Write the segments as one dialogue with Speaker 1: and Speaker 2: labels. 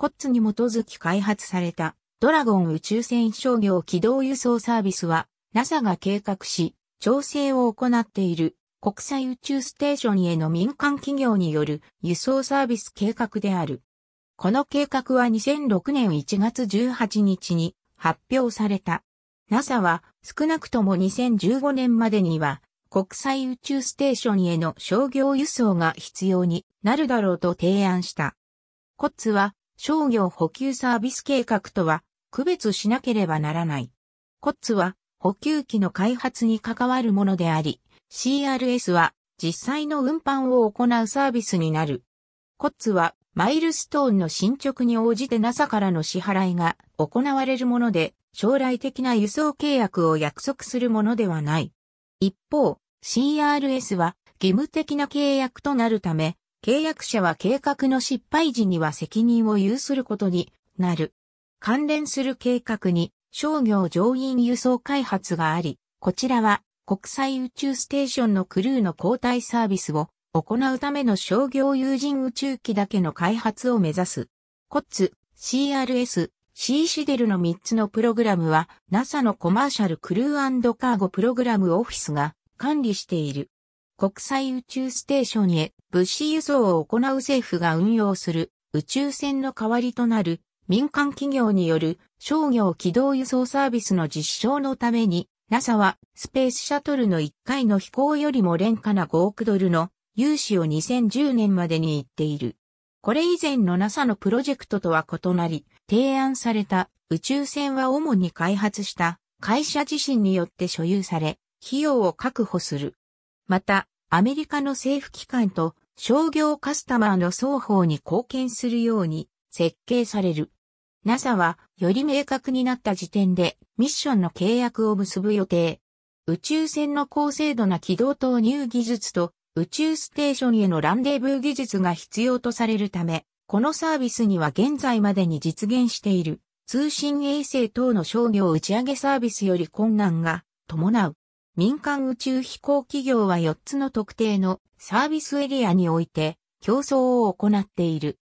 Speaker 1: コッツに基づき開発されたドラゴン宇宙船商業軌道輸送サービスは NASA が計画し調整を行っている国際宇宙ステーションへの民間企業による輸送サービス計画である。この計画は2006年1月18日に発表された。NASA は少なくとも2015年までには国際宇宙ステーションへの商業輸送が必要になるだろうと提案した。コッツは商業補給サービス計画とは区別しなければならない。コッツは補給機の開発に関わるものであり、CRS は実際の運搬を行うサービスになる。コッツはマイルストーンの進捗に応じて NASA からの支払いが行われるもので、将来的な輸送契約を約束するものではない。一方、CRS は義務的な契約となるため、契約者は計画の失敗時には責任を有することになる。関連する計画に商業乗員輸送開発があり、こちらは国際宇宙ステーションのクルーの交代サービスを行うための商業有人宇宙機だけの開発を目指す。コッツ、CRS、C シデルの3つのプログラムは NASA のコマーシャルクルーカーゴプログラムオフィスが管理している。国際宇宙ステーションへ物資輸送を行う政府が運用する宇宙船の代わりとなる民間企業による商業軌道輸送サービスの実証のために NASA はスペースシャトルの1回の飛行よりも廉価な5億ドルの融資を2010年までに言っている。これ以前の NASA のプロジェクトとは異なり、提案された宇宙船は主に開発した会社自身によって所有され、費用を確保する。また、アメリカの政府機関と商業カスタマーの双方に貢献するように設計される。NASA はより明確になった時点でミッションの契約を結ぶ予定。宇宙船の高精度な軌道投入技術と宇宙ステーションへのランデブー技術が必要とされるため、このサービスには現在までに実現している通信衛星等の商業打ち上げサービスより困難が伴う。民間宇宙飛行企業は4つの特定のサービスエリアにおいて競争を行っている。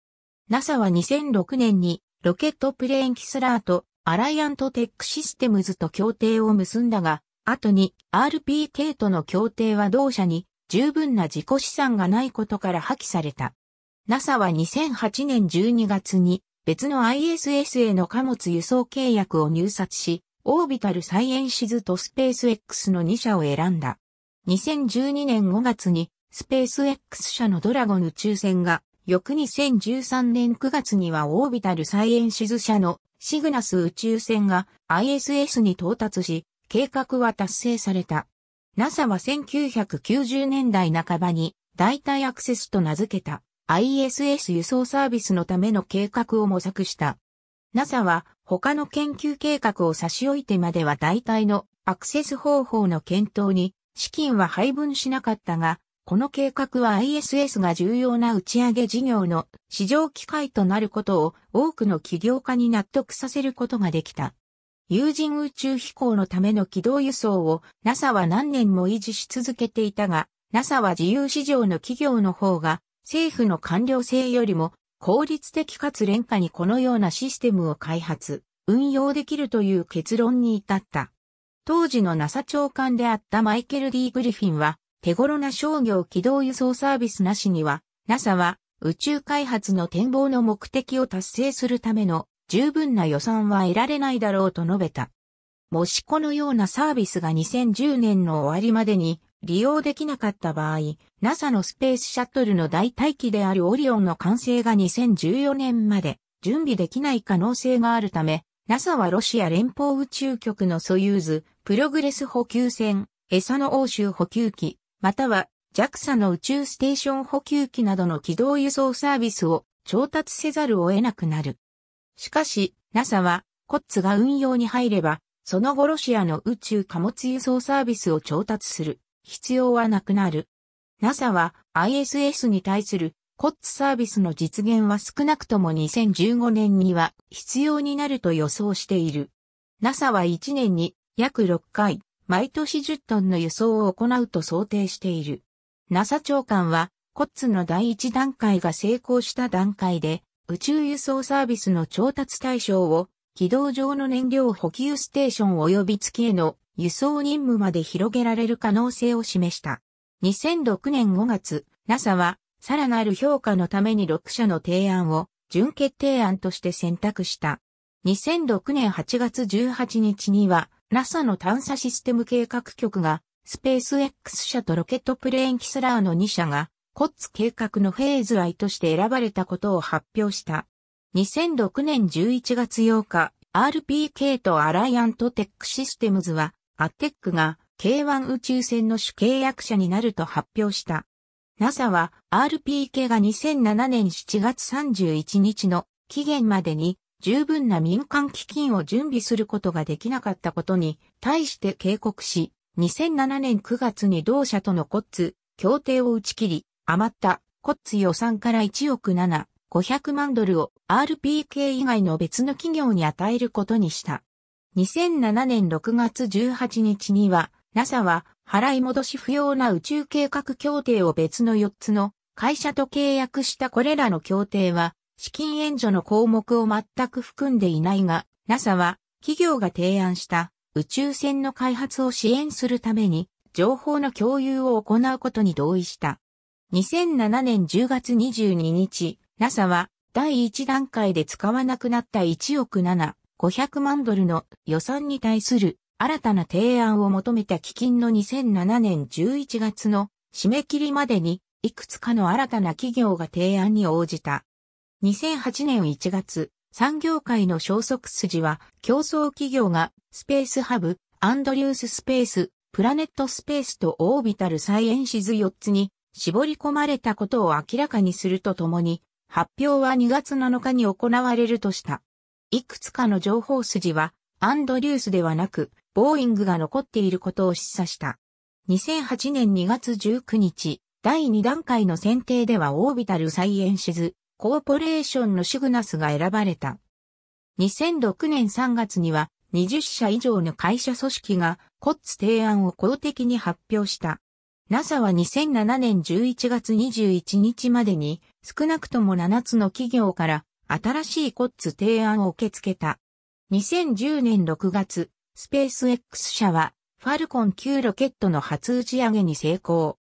Speaker 1: NASA は2006年にロケットプレーンキスラーとアライアントテックシステムズと協定を結んだが、後に RPK との協定は同社に十分な自己資産がないことから破棄された。NASA は2008年12月に別の ISS への貨物輸送契約を入札し、オービタルサイエンシズとスペース X の2社を選んだ。2012年5月にスペース X 社のドラゴン宇宙船が、翌2013年9月にはオービタルサイエンシズ社のシグナス宇宙船が ISS に到達し、計画は達成された。NASA は1990年代半ばに代替アクセスと名付けた ISS 輸送サービスのための計画を模索した。NASA は他の研究計画を差し置いてまでは代替のアクセス方法の検討に資金は配分しなかったが、この計画は ISS が重要な打ち上げ事業の市場機会となることを多くの企業家に納得させることができた。有人宇宙飛行のための軌道輸送を NASA は何年も維持し続けていたが、NASA は自由市場の企業の方が政府の官僚性よりも効率的かつ廉価にこのようなシステムを開発、運用できるという結論に至った。当時の NASA 長官であったマイケル・ D・ グリフィンは、手頃な商業軌道輸送サービスなしには、NASA は宇宙開発の展望の目的を達成するための十分な予算は得られないだろうと述べた。もしこのようなサービスが2010年の終わりまでに利用できなかった場合、NASA のスペースシャトルの代替機であるオリオンの完成が2014年まで準備できない可能性があるため、NASA はロシア連邦宇宙局のソユーズ、プログレス補給船、餌の欧州補給機、または JAXA の宇宙ステーション補給機などの軌道輸送サービスを調達せざるを得なくなる。しかし、NASA は、コッツが運用に入れば、その後ロシアの宇宙貨物輸送サービスを調達する。必要はなくなる。NASA は ISS に対するコッツサービスの実現は少なくとも2015年には必要になると予想している。NASA は1年に約6回、毎年10トンの輸送を行うと想定している。NASA 長官は、コッツの第1段階が成功した段階で、宇宙輸送サービスの調達対象を、軌道上の燃料補給ステーション及び月への輸送任務まで広げられる可能性を示した。2006年5月、NASA は、さらなる評価のために6社の提案を、準決定案として選択した。2006年8月18日には、NASA の探査システム計画局が、スペース X 社とロケットプレーンキスラーの2社が、コッツ計画のフェーズ愛として選ばれたことを発表した。2006年11月8日、RPK とアライアントテックシステムズはアッテックが K1 宇宙船の主契約者になると発表した。NASA は RPK が2007年7月31日の期限までに十分な民間基金を準備することができなかったことに対して警告し、2007年9月に同社とのコッツ協定を打ち切り、余ったコッツ予算から1億7、500万ドルを RPK 以外の別の企業に与えることにした。2007年6月18日には、NASA は払い戻し不要な宇宙計画協定を別の4つの会社と契約したこれらの協定は、資金援助の項目を全く含んでいないが、NASA は企業が提案した宇宙船の開発を支援するために、情報の共有を行うことに同意した。2007年10月22日、NASA は第1段階で使わなくなった1億7 500万ドルの予算に対する新たな提案を求めた基金の2007年11月の締め切りまでにいくつかの新たな企業が提案に応じた。2008年1月、産業界の消息筋は競争企業がスペースハブ、アンドリューススペース、プラネットスペースとオービタルサイエンシズ4つに絞り込まれたことを明らかにするとともに、発表は2月7日に行われるとした。いくつかの情報筋は、アンドリュースではなく、ボーイングが残っていることを示唆した。2008年2月19日、第2段階の選定ではオービタルサイエンシズ、コーポレーションのシグナスが選ばれた。2006年3月には20社以上の会社組織がコッツ提案を公的に発表した。NASA は2007年11月21日までに少なくとも7つの企業から新しいコッツ提案を受け付けた。2010年6月、スペース X 社は、ファルコン9ロケットの初打ち上げに成功。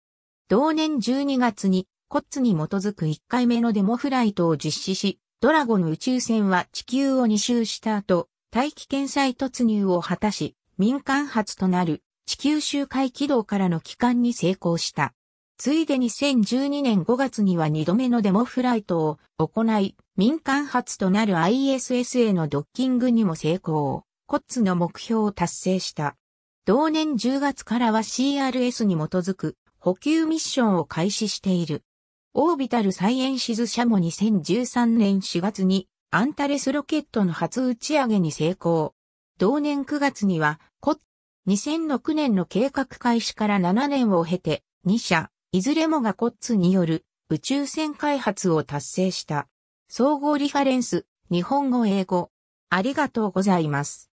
Speaker 1: 同年12月に、コッツに基づく1回目のデモフライトを実施し、ドラゴン宇宙船は地球を2周した後、大気圏再突入を果たし、民間初となる地球周回軌道からの帰還に成功した。ついで2012年5月には2度目のデモフライトを行い、民間初となる ISS へのドッキングにも成功、コッツの目標を達成した。同年10月からは CRS に基づく補給ミッションを開始している。オービタルサイエンシズ社も2013年4月にアンタレスロケットの初打ち上げに成功。同年9月には、コッ2006年の計画開始から7年を経て、2社、いずれもがコッツによる宇宙船開発を達成した。総合リファレンス、日本語英語。ありがとうございます。